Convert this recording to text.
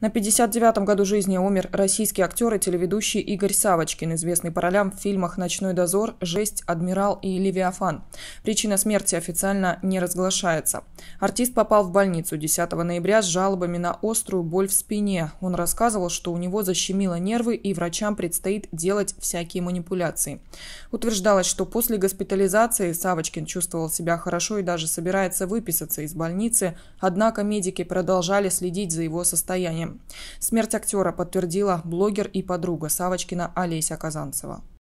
На 59-м году жизни умер российский актер и телеведущий Игорь Савочкин, известный по ролям в фильмах «Ночной дозор», «Жесть», «Адмирал» и «Левиафан». Причина смерти официально не разглашается. Артист попал в больницу 10 ноября с жалобами на острую боль в спине. Он рассказывал, что у него защемило нервы и врачам предстоит делать всякие манипуляции. Утверждалось, что после госпитализации Савочкин чувствовал себя хорошо и даже собирается выписаться из больницы, однако медики продолжали следить за его состоянием. Смерть актера подтвердила блогер и подруга Савочкина Олеся Казанцева.